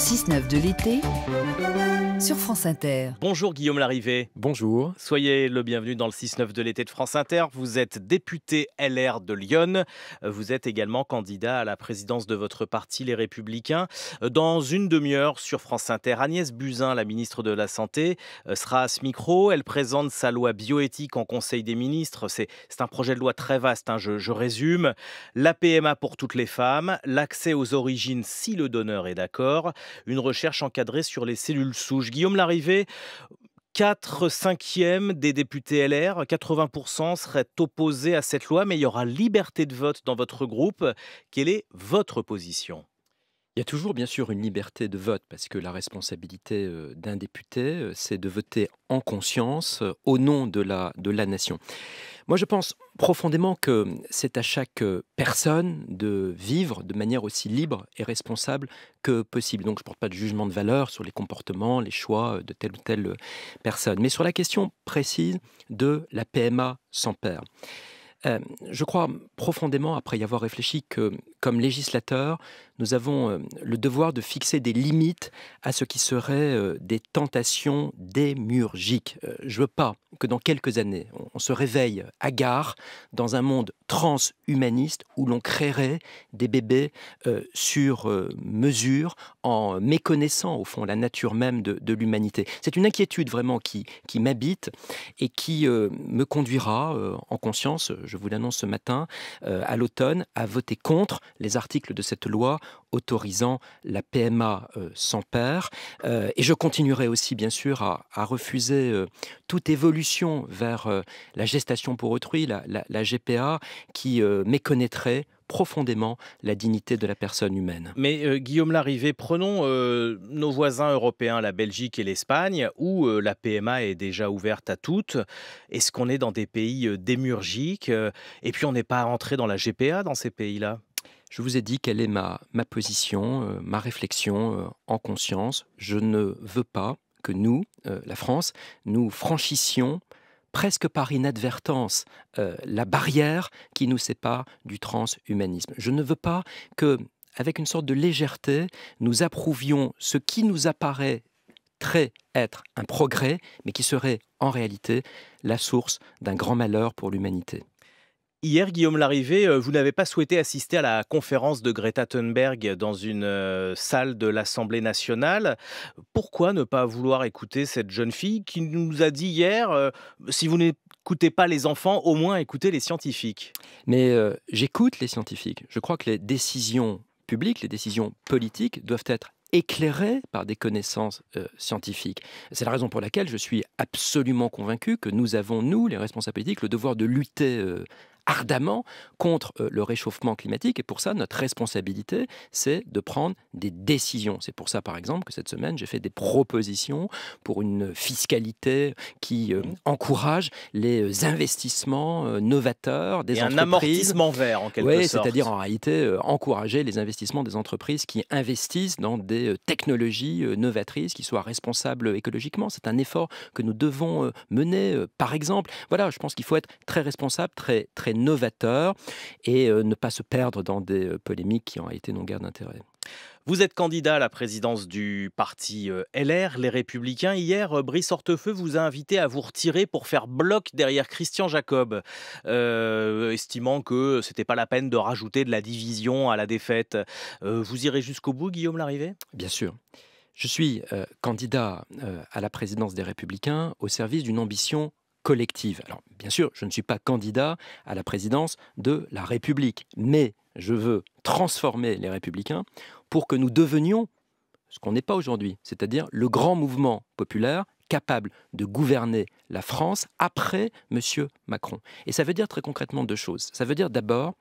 6-9 de l'été sur France Inter. Bonjour Guillaume Larrivé. Bonjour. Soyez le bienvenu dans le 6-9 de l'été de France Inter. Vous êtes député LR de Lyon. Vous êtes également candidat à la présidence de votre parti, Les Républicains. Dans une demi-heure sur France Inter, Agnès Buzyn, la ministre de la Santé, euh, sera à ce micro. Elle présente sa loi bioéthique en Conseil des ministres. C'est un projet de loi très vaste, hein, je, je résume. La PMA pour toutes les femmes, l'accès aux origines si le donneur est d'accord, une recherche encadrée sur les cellules souches Guillaume l'arrivée. 4 cinquièmes des députés LR, 80% seraient opposés à cette loi, mais il y aura liberté de vote dans votre groupe. Quelle est votre position il y a toujours bien sûr une liberté de vote parce que la responsabilité d'un député, c'est de voter en conscience au nom de la, de la nation. Moi, je pense profondément que c'est à chaque personne de vivre de manière aussi libre et responsable que possible. Donc, je ne porte pas de jugement de valeur sur les comportements, les choix de telle ou telle personne. Mais sur la question précise de la PMA sans père. je crois profondément, après y avoir réfléchi, que comme législateur, nous avons euh, le devoir de fixer des limites à ce qui serait euh, des tentations démurgiques. Euh, je ne veux pas que dans quelques années, on se réveille à gare dans un monde transhumaniste où l'on créerait des bébés sur mesure en méconnaissant au fond la nature même de, l'humanité. C'est une inquiétude vraiment qui m'habite et qui me conduira en conscience, je vous l'annonce ce matin, à l'automne, à voter contre les articles de cette loi autorisant la PMA euh, sans père. Euh, et je continuerai aussi, bien sûr, à, refuser euh, toute évolution vers la gestation pour autrui, la, GPA, qui méconnaîtrait profondément la dignité de la personne humaine. Mais Guillaume Larrivé, prenons nos voisins européens, la Belgique et l'Espagne, où la PMA est déjà ouverte à toutes. Est-ce qu'on est dans des pays démurgiques Et puis on n'est pas entré dans la GPA dans ces pays-là je vous ai dit quelle est ma, position, euh, ma réflexion euh, en conscience. Je ne veux pas que nous, euh, la France, nous franchissions presque par inadvertance la barrière qui nous sépare du transhumanisme. Je ne veux pas que, avec une sorte de légèreté, nous approuvions ce qui nous apparaît très être un progrès, mais qui serait en réalité la source d'un grand malheur pour l'humanité. Hier, Guillaume Larrivé, euh, vous n'avez pas souhaité assister à la conférence de Greta Thunberg dans une euh, salle de l'Assemblée nationale. Pourquoi ne pas vouloir écouter cette jeune fille qui nous a dit hier, euh, si vous n'écoutez pas les enfants, au moins écoutez les scientifiques Mais j'écoute les scientifiques. Je crois que les décisions publiques, les décisions politiques doivent être éclairées par des connaissances scientifiques. C'est la raison pour laquelle je suis absolument convaincu que nous avons, nous, les responsables politiques, le devoir de lutter ardemment contre euh, le réchauffement climatique. Et pour ça, notre responsabilité, c'est de prendre des décisions. C'est pour ça, par exemple, que cette semaine, j'ai fait des propositions pour une fiscalité qui euh, encourage les euh, investissements novateurs des Et entreprises. Un amortissement vert, en quelque sorte. Oui, c'est-à-dire en réalité encourager les investissements des entreprises qui investissent dans des technologies novatrices qui soient responsables écologiquement. C'est un effort que nous devons mener. Par exemple, voilà, je pense qu'il faut être très responsable, très novateur et euh, ne pas se perdre dans des euh, polémiques qui ont été non guère d'intérêt. Vous êtes candidat à la présidence du parti euh, LR, Les Républicains. Hier, Brice Hortefeux vous a invité à vous retirer pour faire bloc derrière Christian Jacob, estimant que c'était pas la peine de rajouter de la division à la défaite. vous irez jusqu'au bout, Guillaume Larrivé Bien sûr. Je suis candidat à la présidence des Républicains au service d'une ambition collective. Alors, bien sûr, je ne suis pas candidat à la présidence de la République, mais je veux transformer les républicains pour que nous devenions ce qu'on n'est pas aujourd'hui, c'est-à-dire le grand mouvement populaire capable de gouverner la France après M. Macron. Et ça veut dire très concrètement deux choses. Ça veut dire d'abord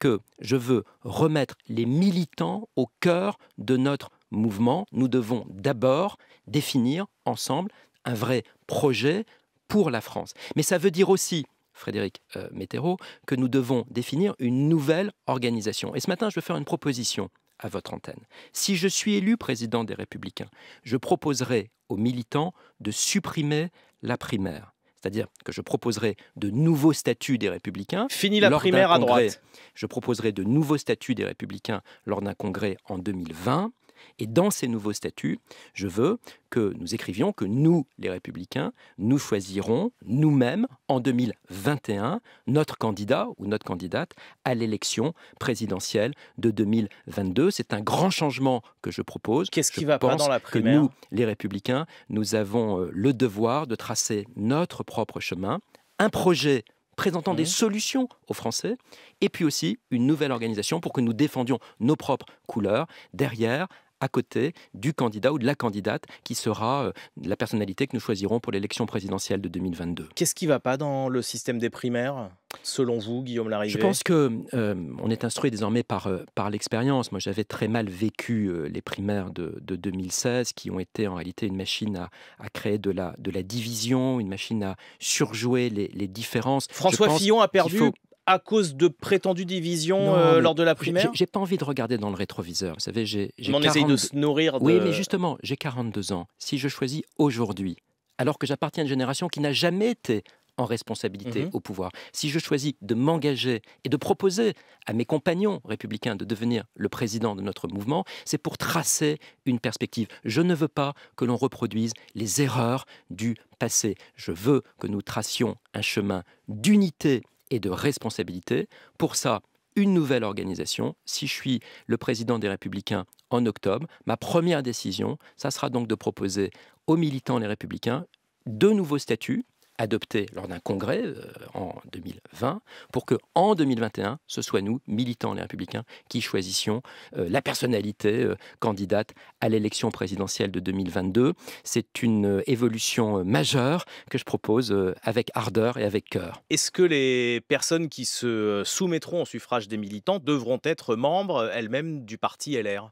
que je veux remettre les militants au cœur de notre mouvement. Nous devons d'abord définir ensemble un vrai projet pour la France. Mais ça veut dire aussi, Frédéric euh, Météro, que nous devons définir une nouvelle organisation. Et ce matin, je veux faire une proposition à votre antenne. Si je suis élu président des Républicains, je proposerai aux militants de supprimer la primaire. C'est-à-dire que je proposerai de nouveaux statuts des Républicains. Fini la primaire à droite. Je proposerai de nouveaux statuts des Républicains lors d'un congrès en 2020. Et dans ces nouveaux statuts, je veux que nous écrivions que nous, les républicains, nous choisirons nous-mêmes en 2021 notre candidat ou notre candidate à l'élection présidentielle de 2022. C'est un grand changement que je propose. Qu'est-ce qui va pas dans la que nous, les républicains, nous avons euh, le devoir de tracer notre propre chemin, un projet présentant des mmh. solutions aux Français, et puis aussi une nouvelle organisation pour que nous défendions nos propres couleurs derrière à côté du candidat ou de la candidate qui sera euh, la personnalité que nous choisirons pour l'élection présidentielle de 2022. Qu'est-ce qui ne va pas dans le système des primaires Selon vous, Guillaume Larrivé Je pense qu'on euh, est instruit désormais par, euh, par l'expérience. Moi, j'avais très mal vécu les primaires de, 2016, qui ont été en réalité une machine à, créer de la, de la division, une machine à surjouer les, différences. François Fillon a perdu à cause de prétendues divisions euh, lors de la primaire J'ai pas envie de regarder dans le rétroviseur. Vous savez, j'ai. On 40... essaye de se nourrir. De... Oui, mais justement, j'ai 42 ans. Si je choisis aujourd'hui, alors que j'appartiens à une génération qui n'a jamais été en responsabilité mhm. au pouvoir. Si je choisis de m'engager et de proposer à mes compagnons républicains de devenir le président de notre mouvement, c'est pour tracer une perspective. Je ne veux pas que l'on reproduise les erreurs du passé. Je veux que nous tracions un chemin d'unité et de responsabilité. Pour ça, une nouvelle organisation. Si je suis le président des Républicains en octobre, ma première décision, ça sera donc de proposer aux militants les Républicains deux nouveaux statuts adopté lors d'un congrès euh, en 2020 pour que en 2021, ce soit nous, militants les républicains, qui choisissions euh, la personnalité euh, candidate à l'élection présidentielle de 2022. C'est une évolution majeure que je propose avec ardeur et avec cœur. Est-ce que les personnes qui se soumettront au suffrage des militants devront être membres elles-mêmes du parti LR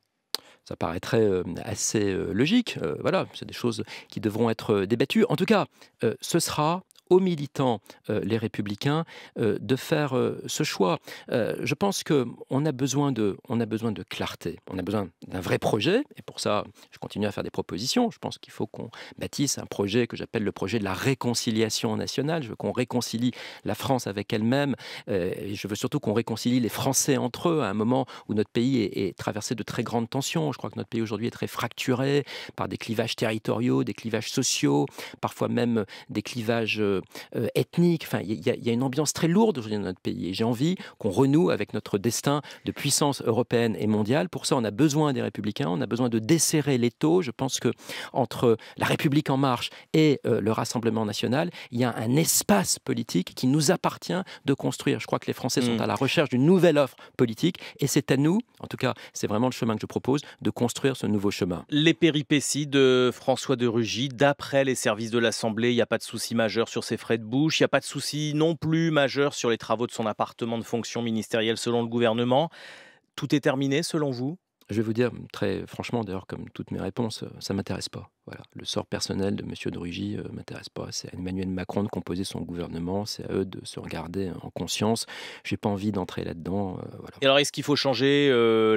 ça paraîtrait euh, assez euh, logique. Euh, voilà, c'est des choses qui devront être débattues. En tout cas, ce sera aux militants, euh, les républicains, euh, de faire euh, ce choix. je pense qu'on a, besoin de, on a besoin de clarté, on a besoin d'un vrai projet, et pour ça, je continue à faire des propositions. Je pense qu'il faut qu'on bâtisse un projet que j'appelle le projet de la réconciliation nationale. Je veux qu'on réconcilie la France avec elle-même, et je veux surtout qu'on réconcilie les Français entre eux à un moment où notre pays est traversé de très grandes tensions. Je crois que notre pays aujourd'hui est très fracturé par des clivages territoriaux, des clivages sociaux, parfois même des clivages euh, ethnique. Enfin, il y, a une ambiance très lourde aujourd'hui dans notre pays. Et j'ai envie qu'on renoue avec notre destin de puissance européenne et mondiale. Pour ça, on a besoin des républicains, on a besoin de desserrer les taux. Je pense que entre la République en marche et euh, le Rassemblement national, il y a un espace politique qui nous appartient de construire. Je crois que les Français sont hmm. à la recherche d'une nouvelle offre politique et c'est à nous, en tout cas, c'est vraiment le chemin que je propose, de construire ce nouveau chemin. Les péripéties de François de Rugy, d'après les services de l'Assemblée, il n'y a pas de souci majeur sur ses frais de bouche. Il n'y a pas de souci non plus majeur sur les travaux de son appartement de fonction ministérielle selon le gouvernement. Tout est terminé selon vous je vais vous dire très franchement, d'ailleurs, comme toutes mes réponses, euh, ça m'intéresse pas. Voilà, le sort personnel de Monsieur de Rugy ne euh, m'intéresse pas. C'est à Emmanuel Macron de composer son gouvernement. C'est à eux de se regarder en conscience. Je n'ai pas envie d'entrer là-dedans. Euh, Et alors, est-ce qu'il faut changer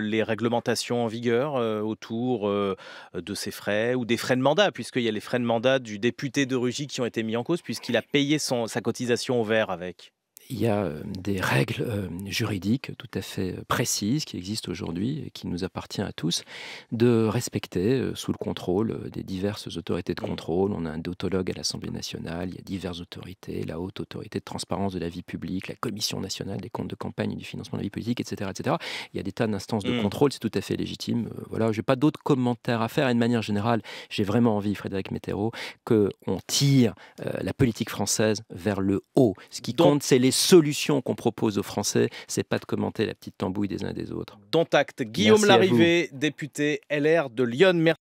les réglementations en vigueur autour de ces frais ou des frais de mandat, puisqu'il y a les frais de mandat du député de Rugy qui ont été mis en cause, puisqu'il a payé sa cotisation au vert avec il y a euh, des règles euh, juridiques tout à fait euh, précises qui existent aujourd'hui et qui nous appartient à tous de respecter sous le contrôle des diverses autorités de mmh. contrôle. On a un dotologue à l'Assemblée nationale, il y a diverses autorités, la haute autorité de transparence de la vie publique, la Commission nationale des comptes de campagne et du financement de la vie politique, etc. etc. Il y a des tas d'instances de mmh. contrôle, c'est tout à fait légitime. voilà, je n'ai pas d'autres commentaires à faire. Et de manière générale, j'ai vraiment envie, Frédéric Météro, qu'on tire la politique française vers le haut. Ce qui compte, c'est les solution qu'on propose aux Français, c'est pas de commenter la petite tambouille des uns et des autres. Dont acte. Guillaume Larrivé, député LR de Lyon. Merci